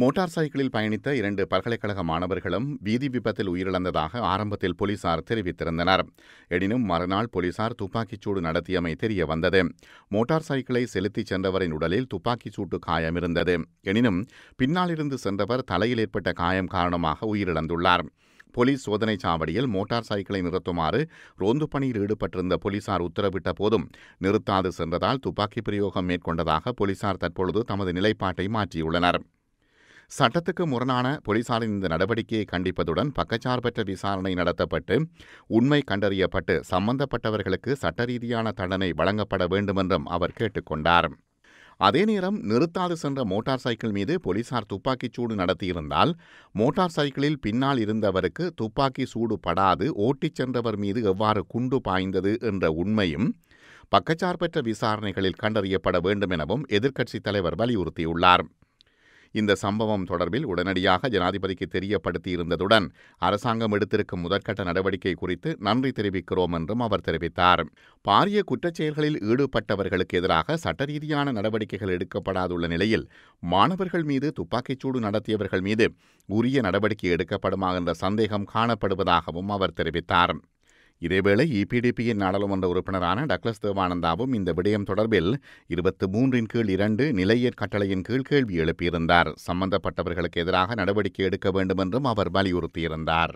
motor சைக்கிளில் பயணித்த இரண்டு பல்கலைக்கழக மாணவர்களும் வீதி விபத்தில் உயிரிழந்ததாக ஆரம்பத்தில் போலீசார் தெரிவித்திருந்தனர் எனினும் மறுநாள் போலீசார் துப்பாக்கிச்சூடு நடத்தியமை தெரிய வந்தது மோட்டார் சைக்கிளை செலுத்திச் சென்றவரின் உடலில் துப்பாக்கிச்சூட்டு காயம் இருந்தது எனினும் பின்னாலிருந்து சென்றவர் தலையில் ஏற்பட்ட காயம் காரணமாக உயிரிழந்துள்ளார் போலீஸ் சோதனை சாவடியில் மோட்டார் சைக்கிளை நிறுத்துமாறு ரோந்து பணியில் ஈடுபட்டிருந்த போலீசார் உத்தரவிட்ட போதும் நிறுத்தாது சென்றதால் துப்பாக்கி பிரயோகம் மேற்கொண்டதாக போலீசார் தற்பொழுது தமது நிலைப்பாட்டை மாற்றியுள்ளனர் சட்டத்துக்கு முரணான போலீசாரின் இந்த நடவடிக்கையை கண்டிப்பதுடன் பக்கச்சார்பற்ற விசாரணை நடத்தப்பட்டு உண்மை கண்டறியப்பட்டு சம்பந்தப்பட்டவர்களுக்கு சட்ட ரீதியான தண்டனை வழங்கப்பட வேண்டுமென்றும் அவர் கேட்டுக்கொண்டார் அதே நேரம் நிறுத்தாது சென்ற மோட்டார் சைக்கிள் மீது போலீசார் துப்பாக்கிச் சூடு நடத்தியிருந்தால் மோட்டார் சைக்கிளில் பின்னால் இருந்தவருக்கு துப்பாக்கி சூடு படாது ஓட்டிச் சென்றவர் மீது எவ்வாறு குண்டு பாய்ந்தது என்ற உண்மையும் பக்கச்சார்பற்ற விசாரணைகளில் கண்டறியப்பட வேண்டும் எனவும் எதிர்க்கட்சித் தலைவர் வலியுறுத்தியுள்ளார் இந்த சம்பவம் தொடர்பில் உடனடியாக ஜனாதிபதிக்கு தெரியப்படுத்தியிருந்ததுடன் அரசாங்கம் எடுத்திருக்கும் முதற்கட்ட நடவடிக்கை குறித்து நன்றி தெரிவிக்கிறோம் என்றும் அவர் தெரிவித்தார் பாரிய குற்றச்செயல்களில் ஈடுபட்டவர்களுக்கு எதிராக சட்டரீதியான நடவடிக்கைகள் எடுக்கப்படாதுள்ள நிலையில் மாணவர்கள் மீது துப்பாக்கிச்சூடு நடத்தியவர்கள் மீது உரிய நடவடிக்கை எடுக்கப்படுமா என்ற சந்தேகம் காணப்படுவதாகவும் அவர் தெரிவித்தார் இதேவேளை இபிடிபியின் நாடாளுமன்ற உறுப்பினரான டக்ளஸ் தேவானந்தாவும் இந்த விடயம் தொடர்பில் இருபத்தி மூன்றின் கீழ் இரண்டு நிலையர் கட்டளையின் கீழ் கேள்வி எழுப்பியிருந்தார் சம்பந்தப்பட்டவர்களுக்கு எதிராக நடவடிக்கை எடுக்க வேண்டுமென்றும் அவர் வலியுறுத்தியிருந்தார்